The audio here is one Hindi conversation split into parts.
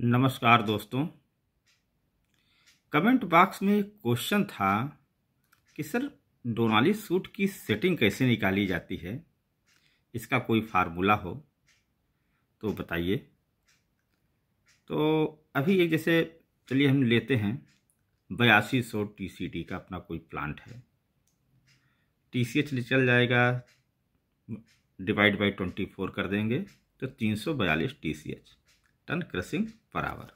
नमस्कार दोस्तों कमेंट बॉक्स में क्वेश्चन था कि सर डोनाली सूट की सेटिंग कैसे निकाली जाती है इसका कोई फार्मूला हो तो बताइए तो अभी एक जैसे चलिए हम लेते हैं बयासी सौ टी सी टी का अपना कोई प्लांट है टी सी एच चल जाएगा डिवाइड बाई ट्वेंटी फोर कर देंगे तो तीन सौ बयालीस T C H ton crushing per hour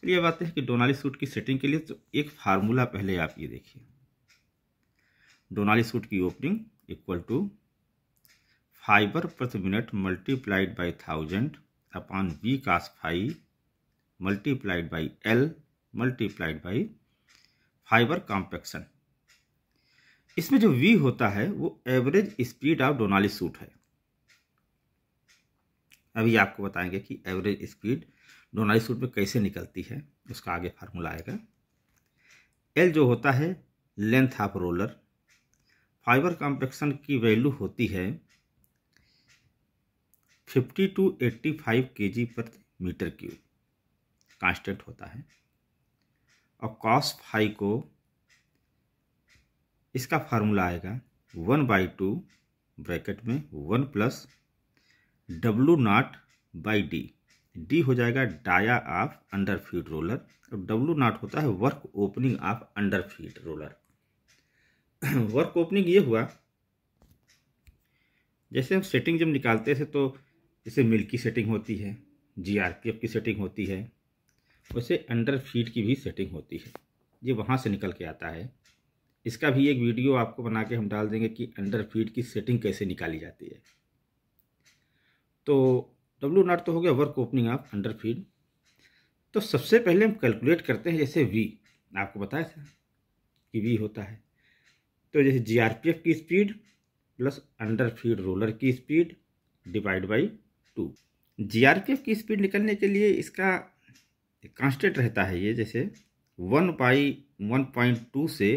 चलिए अब आते कि डोनाली सूट की सेटिंग के लिए तो एक फार्मूला पहले आप ये देखिए डोनाली सूट की ओपनिंग इक्वल टू फाइबर प्रति minute multiplied by thousand upon B cos five multiplied by L multiplied by fibre compaction इसमें जो वी होता है वो average speed of Donnelly chute है अभी आपको बताएंगे कि एवरेज स्पीड डोनाई सूट में कैसे निकलती है उसका आगे फार्मूला आएगा एल जो होता है length of roller fibre compaction की वैल्यू होती है फिफ्टी टू एट्टी फाइव के जी प्रति मीटर क्यूब कांस्टेंट होता है और कॉस फाइव को इसका फार्मूला आएगा वन बाई टू ब्रैकेट में one plus W naught by D D हो जाएगा dia of under feed roller और डब्लू नाट होता है work opening of under feed roller work opening ये हुआ जैसे हम सेटिंग जब निकालते थे तो जैसे मिल की सेटिंग होती है जी आर पी एफ की सेटिंग होती है वैसे अंडर फीट की भी सेटिंग होती है ये वहाँ से निकल के आता है इसका भी एक वीडियो आपको बना के हम डाल देंगे कि अंडर फीट की सेटिंग कैसे निकाली जाती है तो डब्ल्यू नॉट तो हो गया work opening of under feed तो सबसे पहले हम कैलकुलेट करते हैं जैसे वी आपको बताया था कि वी होता है तो जैसे एफ की speed plus under feed roller की speed divide by two F की स्पीड निकलने के लिए इसका कांस्टेंट रहता है ये जैसे one by one point two से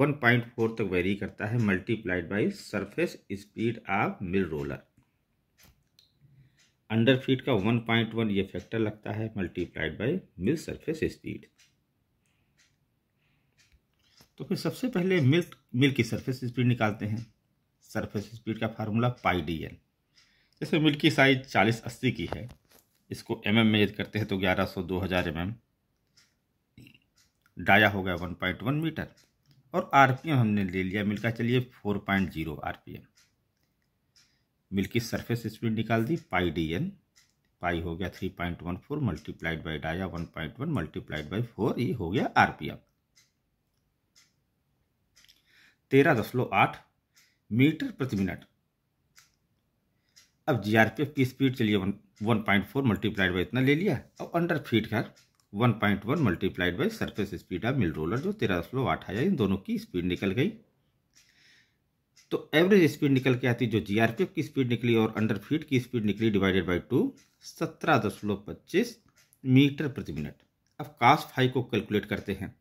वन पॉइंट फोर तक वेरी करता है multiplied by surface speed of mill roller under feed का 1.1 ये फैक्टर लगता है multiplied by mill surface speed तो फिर सबसे पहले मिल मिल की सरफेस स्पीड निकालते हैं सरफेस स्पीड का फार्मूला पाई डी एन जैसे मिल की साइज चालीस अस्सी की है इसको एम एम में करते हैं तो ग्यारह सौ दो हज़ार एम एम डाया हो गया वन पॉइंट वन मीटर और आर पी एम हमने ले लिया मिल का चलिए four point zero R P M मिल्की सरफेस स्पीड निकाल दी पाई डी एन पाई हो गया three point one four multiplied by dia one point one multiplied by four ये हो गया आरपीएम तेरह दशमलव आठ मीटर प्रति मिनट अब जीआरपीएफ की स्पीड चलिए one one point four multiplied by इतना ले लिया अब अंडर फीट घर one point one multiplied by surface speed of mill roller जो तेरह दशमलव आठ आया इन दोनों की स्पीड निकल गई तो एवरेज स्पीड निकल के आती जो एफ की स्पीड निकली और अंडर फीट की स्पीड निकली डिवाइडेड बाई टू सत्रह दशमलव पच्चीस मीटर प्रति मिनट अब कास फाई को कैलकुलेट करते हैं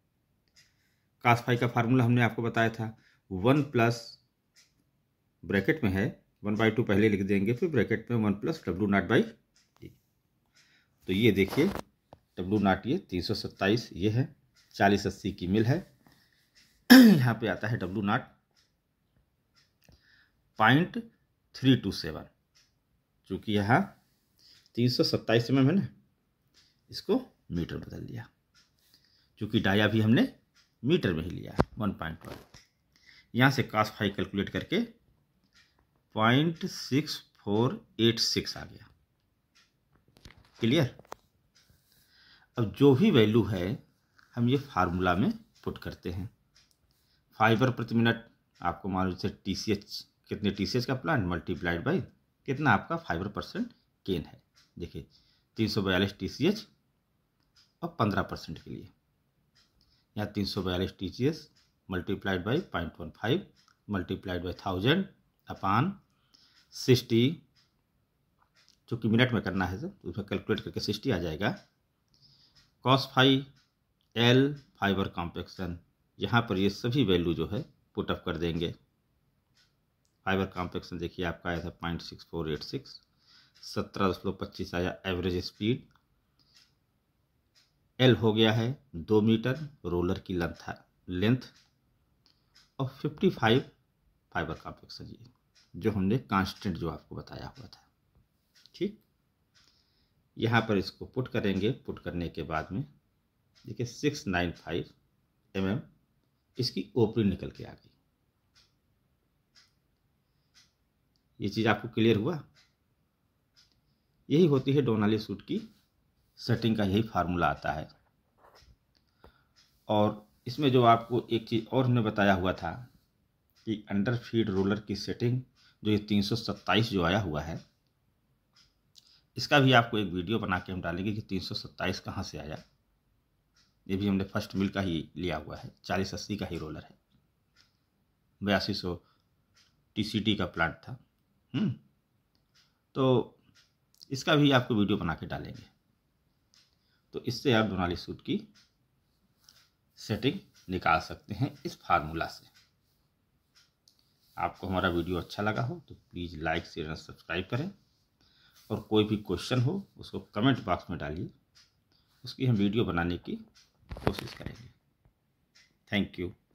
कास फाई का फार्मूला हमने आपको बताया था वन प्लस ब्रैकेट में है वन बाई टू पहले लिख देंगे फिर ब्रैकेट में one plus W naught by A तो ये देखिए डब्लू नाट ये तीन सौ सत्ताईस ये है चालीस अस्सी की मिल है यहाँ पे आता है W naught point three two seven चूँकि यहाँ तीन सौ सत्ताईस में मैंने इसको मीटर बदल लिया चूँकि डाया भी हमने मीटर में ही लिया है वन पॉइंट वन यहाँ से कास्ट फाइव कैलकुलेट करके point six four eight six आ गया क्लियर अब जो भी वैल्यू है हम ये फार्मूला में पुट करते हैं फाइबर प्रति मिनट आपको मालूम से टी सी एच कितने टी का प्लांट मल्टीप्लाइड बाई कितना आपका फाइवर परसेंट केन है देखिए तीन सौ बयालीस टी सी एच और पंद्रह परसेंट के लिए यहाँ तीन सौ बयालीस T C S multiplied by point one five multiplied by thousand upon sixty चूँकि मिनट में करना है सर तो उसमें कैलकुलेट करके सिक्सटी आ जाएगा cos five L fibre compaction यहाँ पर ये सभी वैल्यू जो है पुटअप कर देंगे फाइबर कॉम्प्लेक्सन देखिए आपका आया था point six four eight six सत्रह दशमलव पच्चीस आया एवरेज स्पीड एल हो गया है दो मीटर रोलर की लेंथ लेंथ और फिफ्टी फाइव फाइबर कॉम्प्लेक्सन ये जो हमने कांस्टेंट जो आपको बताया हुआ था ठीक यहाँ पर इसको पुट करेंगे पुट करने के बाद में देखिए सिक्स नाइन फाइव एम इसकी ओपरी निकल के आ गई ये चीज़ आपको क्लियर हुआ यही होती है डोनाली सूट की सेटिंग का यही फार्मूला आता है और इसमें जो आपको एक चीज़ और हमने बताया हुआ था कि अंडर फीड रोलर की सेटिंग जो ये तीन जो आया हुआ है इसका भी आपको एक वीडियो बना के हम डालेंगे कि तीन सौ सत्ताईस कहाँ से आया ये भी हमने फर्स्ट मिल का ही लिया हुआ है चालीस अस्सी का ही रोलर है बयासी सौ टी का प्लांट था हम्म। तो इसका भी आपको वीडियो बना के डालेंगे तो इससे आप दोनाली सूट की सेटिंग निकाल सकते हैं इस फार्मूला से आपको हमारा वीडियो अच्छा लगा हो तो प्लीज़ लाइक शेयर और सब्सक्राइब करें और कोई भी क्वेश्चन हो उसको कमेंट बॉक्स में डालिए उसकी हम वीडियो बनाने की कोशिश करेंगे थैंक यू